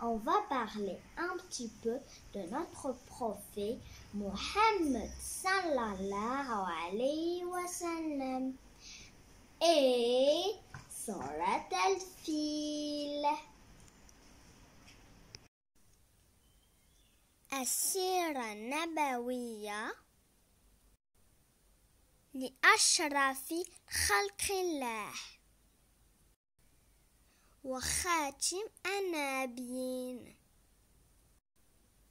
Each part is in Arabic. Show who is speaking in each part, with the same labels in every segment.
Speaker 1: on va parler un petit peu de notre prophète Mohammed sallallahu alayhi wa sallam et Surat al-Fil. السيرة النبوية لأشرف خلق الله وخاتم النبيين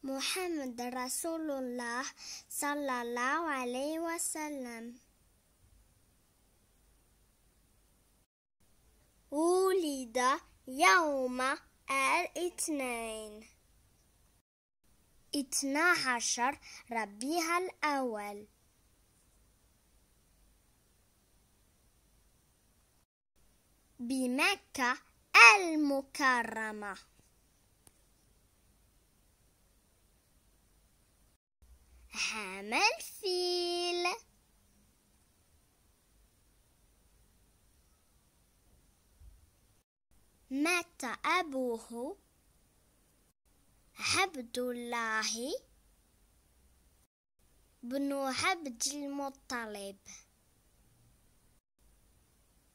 Speaker 1: محمد رسول الله صلى الله عليه وسلم ولد يوم الاثنين اثنا عشر ربيع الأول بمكة المكرمة هام الفيل مات أبوه عبد الله بن عبد المطلب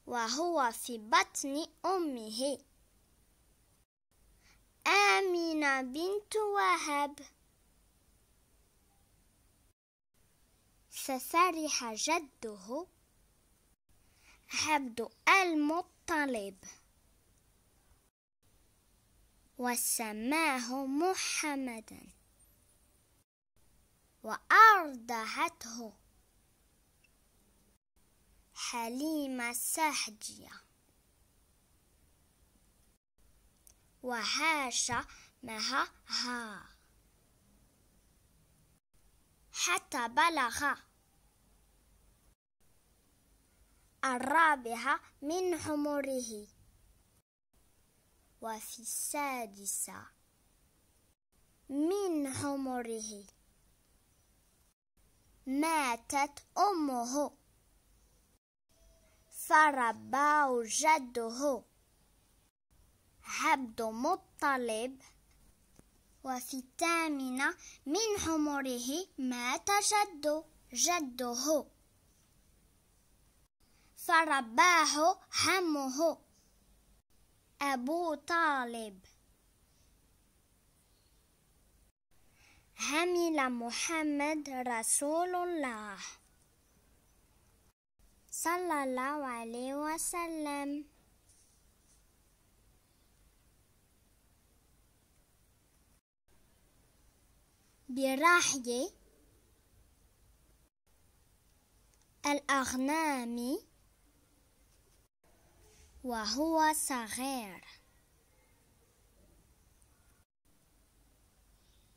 Speaker 1: وهو في بطن أمه أنا بنت وهب ففرح جده عبد المطلب وسماه محمدا وأرضعته حليمة سحجية وعاش معها ها حتى بلغ الرابعة من عمره وفي السادسة من عمره ماتت أمه فرباه جده عبد مطلب وفي الثامنة من عمره مات جد جده فرباه عمه أبو طالب عمل محمد رسول الله صلى الله عليه وسلم برحي الأغنام وهو صغير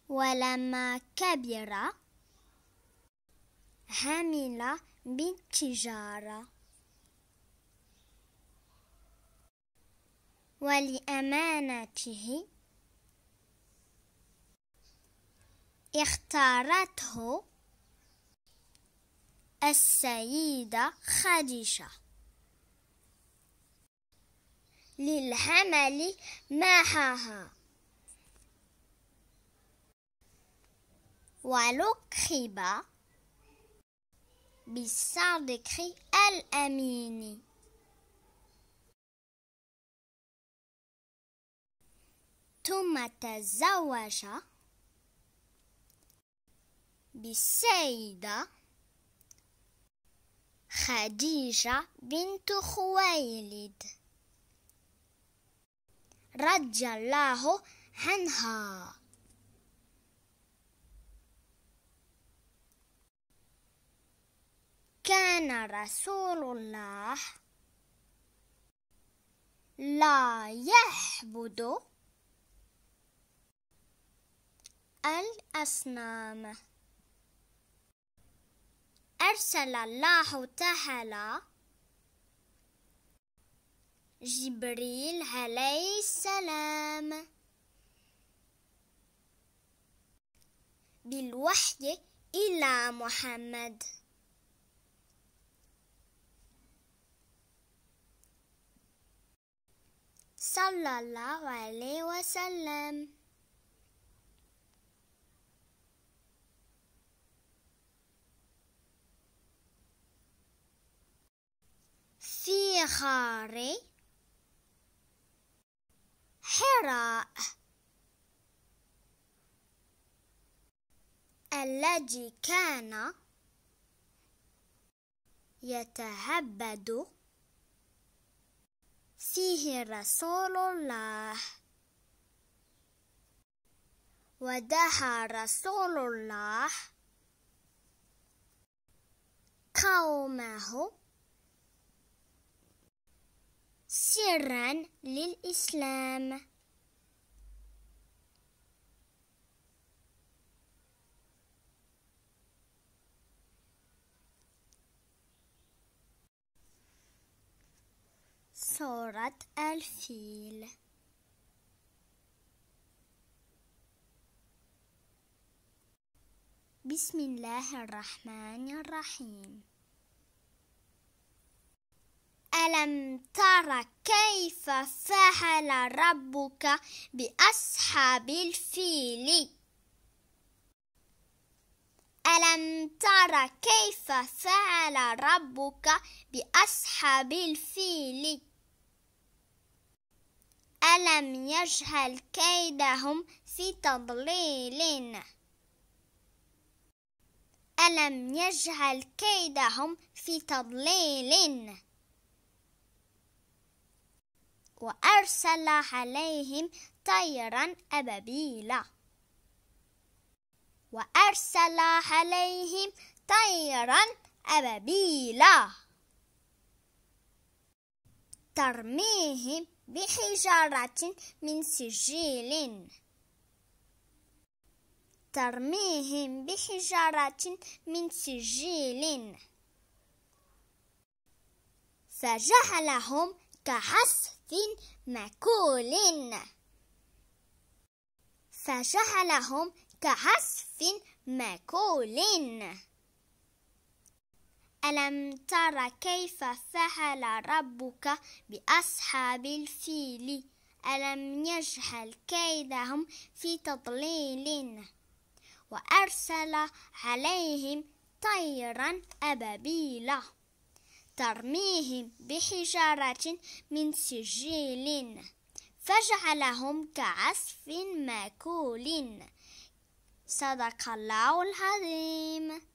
Speaker 1: ولما كبر حمل بالتجارة ولأمانته اختارته السيدة خديجة للعمل معها ولقب بالصادق الأمين ثم تزوج بالسيدة خديجة بنت خويلد رضي الله عنها كان رسول الله لا يعبد الأصنام أرسل الله تعالى جبريل عليه السلام بالوحي إلى محمد صلى الله عليه وسلم خاري حراء الذي كان يتهبد فيه رسول الله ودها رسول الله قومه سرا للإسلام صورة الفيل بسم الله الرحمن الرحيم ألم تر كيف فعل ربك بأصحاب الفيل ألم تر كيف فعل ربك بأصحاب الفيل ألم يجهل كيدهم في تضليل ألم يجعل كيدهم في تضليل وأرسل عليهم طيرا أبابيلا وأرسل عليهم طيرا أبابيلا ترميهم بحجارة من سجيل ترميهم بحجارة من سجيل فجعلهم كعصف حرف مأكول فجعلهم كحرف مأكول ألم تر كيف فعل ربك بأصحاب الفيل ألم يجعل كيدهم في تضليل وأرسل عليهم طيرا أبابيلا ترميهم بحجارة من سجيل فاجعلهم كعصف ماكول صدق الله العظيم